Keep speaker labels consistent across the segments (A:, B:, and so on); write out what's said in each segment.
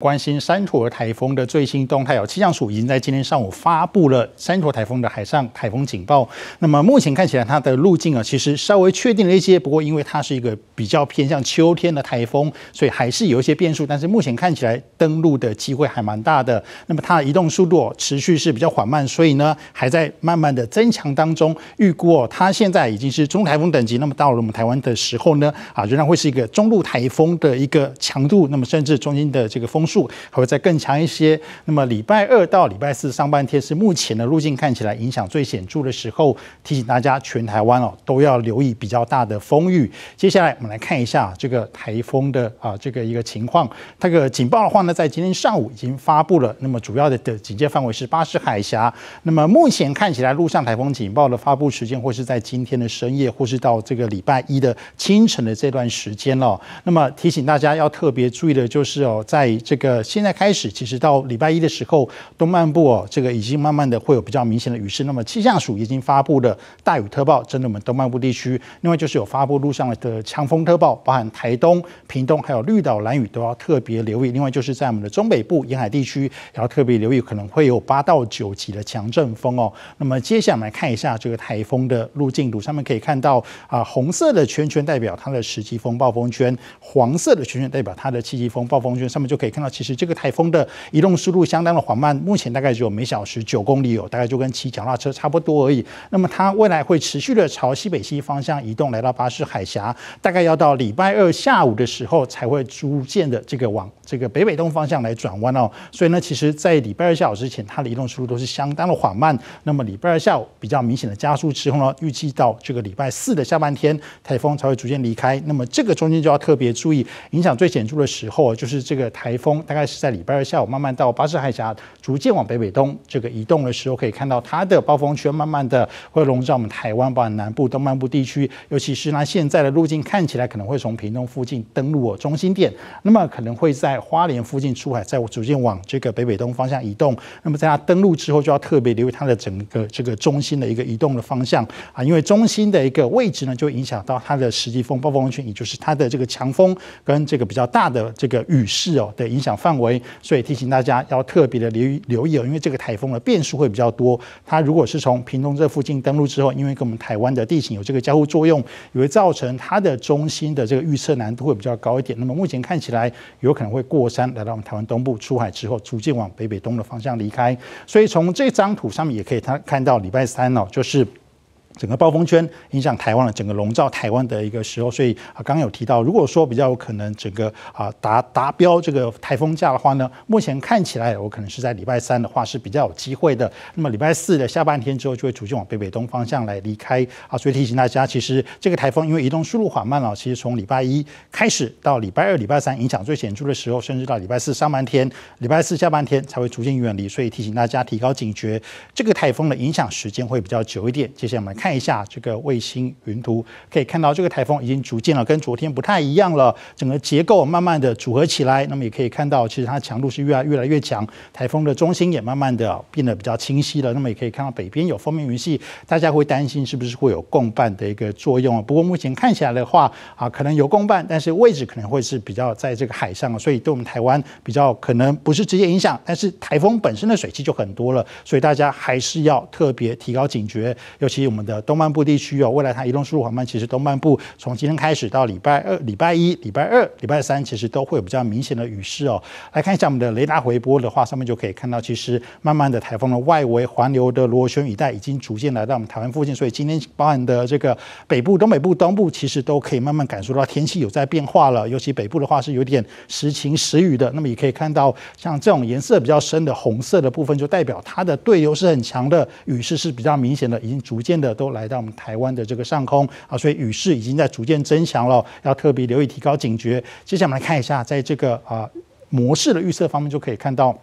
A: 关心山陀台风的最新动态，有气象署已经在今天上午发布了山陀台风的海上台风警报。那么目前看起来它的路径啊，其实稍微确定了一些，不过因为它是一个比较偏向秋天的台风，所以还是有一些变数。但是目前看起来登陆的机会还蛮大的。那么它的移动速度持续是比较缓慢，所以呢还在慢慢的增强当中。预估哦，它现在已经是中台风等级。那么到了我们台湾的时候呢，啊仍然会是一个中路台风的一个强度。那么甚至中心的这个风数还会再更强一些。那么礼拜二到礼拜四上半天是目前的路径看起来影响最显著的时候，提醒大家全台湾哦都要留意比较大的风雨。接下来我们来看一下这个台风的啊这个一个情况，这个警报的话呢，在今天上午已经发布了。那么主要的的警戒范围是巴士海峡。那么目前看起来，陆上台风警报的发布时间或是在今天的深夜，或是到这个礼拜一的清晨的这段时间了。那么提醒大家要特别注意的就是哦，在这个现在开始，其实到礼拜一的时候，东半部哦，这个已经慢慢的会有比较明显的雨势。那么气象署已经发布了大雨特报，针对我们东半部地区。另外就是有发布路上的强风特报，包含台东、屏东，还有绿岛、蓝屿都要特别留意。另外就是在我们的中北部沿海地区，然后特别留意可能会有八到九级的强阵风哦。那么接下来来看一下这个台风的路径图，上面可以看到啊，红色的圈圈代表它的十级风暴风圈，黄色的圈圈代表它的七级风暴风圈，上面就可以看到。其实这个台风的移动速度相当的缓慢，目前大概只有每小时九公里哦，大概就跟骑脚踏车差不多而已。那么它未来会持续的朝西北西方向移动，来到巴士海峡，大概要到礼拜二下午的时候才会逐渐的这个往这个北北东方向来转弯哦。所以呢，其实，在礼拜二下午之前，它的移动速度都是相当的缓慢。那么礼拜二下午比较明显的加速之后呢，预计到这个礼拜四的下半天，台风才会逐渐离开。那么这个中间就要特别注意，影响最显著的时候，就是这个台风。大概是在礼拜二下午，慢慢到巴士海峡，逐渐往北北东这个移动的时候，可以看到它的暴风圈慢慢的会笼罩我们台湾包含南部、东半部地区。尤其是呢，现在的路径看起来可能会从屏东附近登陆哦，中心点，那么可能会在花莲附近出海，再逐渐往这个北北东方向移动。那么在它登陆之后，就要特别留意它的整个这个中心的一个移动的方向啊，因为中心的一个位置呢，就影响到它的实际风、暴风圈，也就是它的这个强风跟这个比较大的这个雨势哦的影响。讲范围，所以提醒大家要特别的留留意哦，因为这个台风的变数会比较多。它如果是从屏东这附近登陆之后，因为跟我们台湾的地形有这个交互作用，也会造成它的中心的这个预测难度会比较高一点。那么目前看起来有可能会过山来到我们台湾东部出海之后，逐渐往北北东的方向离开。所以从这张图上面也可以，看看到礼拜三哦，就是。整个暴风圈影响台湾的整个笼罩台湾的一个时候，所以啊刚刚有提到，如果说比较有可能整个啊达达标这个台风价的话呢，目前看起来我可能是在礼拜三的话是比较有机会的。那么礼拜四的下半天之后，就会逐渐往北北东方向来离开啊。所以提醒大家，其实这个台风因为移动速度缓慢了，其实从礼拜一开始到礼拜二、礼拜三影响最显著的时候，甚至到礼拜四上半天、礼拜四下半天才会逐渐远离。所以提醒大家提高警觉，这个台风的影响时间会比较久一点。接下来我们来看。看一下这个卫星云图，可以看到这个台风已经逐渐了跟昨天不太一样了，整个结构慢慢的组合起来，那么也可以看到其实它强度是越越来越强，台风的中心也慢慢的变得比较清晰了。那么也可以看到北边有风面云系，大家会担心是不是会有共伴的一个作用啊？不过目前看起来的话啊，可能有共伴，但是位置可能会是比较在这个海上，所以对我们台湾比较可能不是直接影响，但是台风本身的水汽就很多了，所以大家还是要特别提高警觉，尤其我们的。东半部地区哦，未来它移动速度缓慢。其实东半部从今天开始到礼拜二、礼拜一、礼拜二、礼拜三，其实都会有比较明显的雨势哦。来看一下我们的雷达回波的话，上面就可以看到，其实慢慢的台风的外围环流的螺旋雨带已经逐渐来到我们台湾附近。所以今天包含的这个北部、东北部、东部，其实都可以慢慢感受到天气有在变化了。尤其北部的话是有点时晴时雨的。那么也可以看到，像这种颜色比较深的红色的部分，就代表它的对流是很强的，雨势是比较明显的，已经逐渐的都。来到我们台湾的这个上空啊，所以雨势已经在逐渐增强了，要特别留意，提高警觉。接下来我们来看一下，在这个啊模式的预测方面，就可以看到。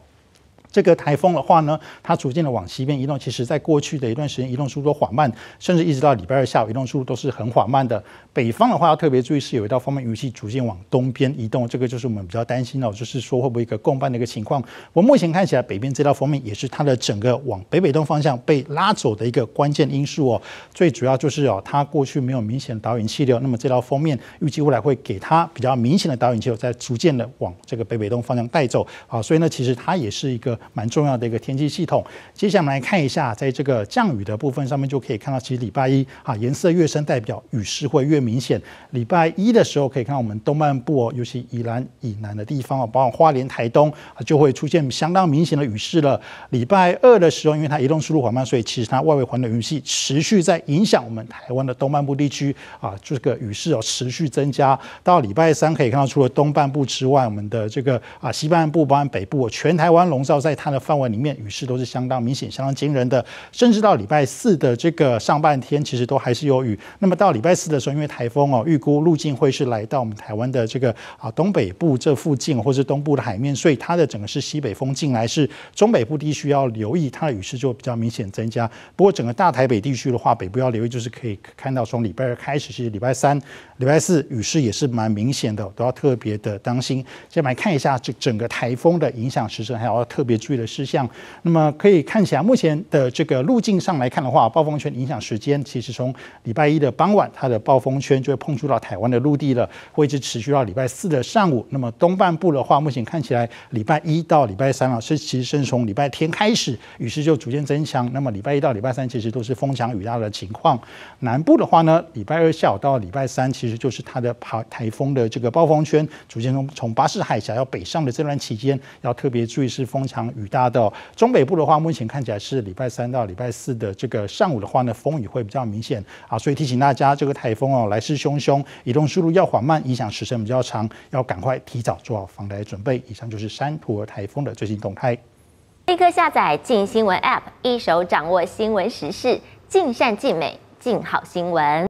A: 这个台风的话呢，它逐渐的往西边移动。其实，在过去的一段时间，移动速度缓慢，甚至一直到礼拜二下午，移动速度都是很缓慢的。北方的话，要特别注意，是有一道方面预期逐渐往东边移动。这个就是我们比较担心的，就是说会不会一个共伴的一个情况。我目前看起来，北边这道锋面也是它的整个往北北东方向被拉走的一个关键因素哦。最主要就是哦，它过去没有明显的导引气流，那么这道封面预计未来会给它比较明显的导引气流，在逐渐的往这个北北东方向带走啊。所以呢，其实它也是一个。蛮重要的一个天气系统。接下来我们来看一下，在这个降雨的部分上面，就可以看到，其实礼拜一啊，颜色越深代表雨势会越明显。礼拜一的时候，可以看到我们东半部，哦，尤其以南以南的地方啊，包括花莲、台东啊，就会出现相当明显的雨势了。礼拜二的时候，因为它移动速度缓慢，所以其实它外围环流云系持续在影响我们台湾的东半部地区啊，这个雨势哦持续增加。到礼拜三，可以看到除了东半部之外，我们的这个啊西半部，包括北部，全台湾笼罩在。它的范围里面雨势都是相当明显、相当惊人的，甚至到礼拜四的这个上半天，其实都还是有雨。那么到礼拜四的时候，因为台风哦，预估路径会是来到我们台湾的这个啊东北部这附近，或是东部的海面，所以它的整个是西北风进来，是中北部地区要留意它的雨势就比较明显增加。不过整个大台北地区的话，北部要留意就是可以看到从礼拜二开始，其实礼拜三、礼拜四雨势也是蛮明显的，都要特别的当心。先来看一下这整个台风的影响时程，还要特别。注意的事项。那么可以看起来，目前的这个路径上来看的话，暴风圈影响时间其实从礼拜一的傍晚，它的暴风圈就会碰触到台湾的陆地了，会一直持续到礼拜四的上午。那么东半部的话，目前看起来礼拜一到礼拜三啊，是其实是从礼拜天开始，雨势就逐渐增强。那么礼拜一到礼拜三，其实都是风强雨大的情况。南部的话呢，礼拜二下午到礼拜三，其实就是它的台台风的这个暴风圈逐渐从从巴士海峡要北上的这段期间，要特别注意是风强。雨大到中北部的话，目前看起来是礼拜三到礼拜四的这个上午的话呢，风雨会比较明显啊，所以提醒大家，这个台风哦来势汹汹，移动速度要缓慢，影响时程比较长，要赶快提早做好防台准备。以上就是山图和台风的最新动态。立刻下载《进新闻》App，一手掌握新闻时事，尽善尽美，尽好新闻。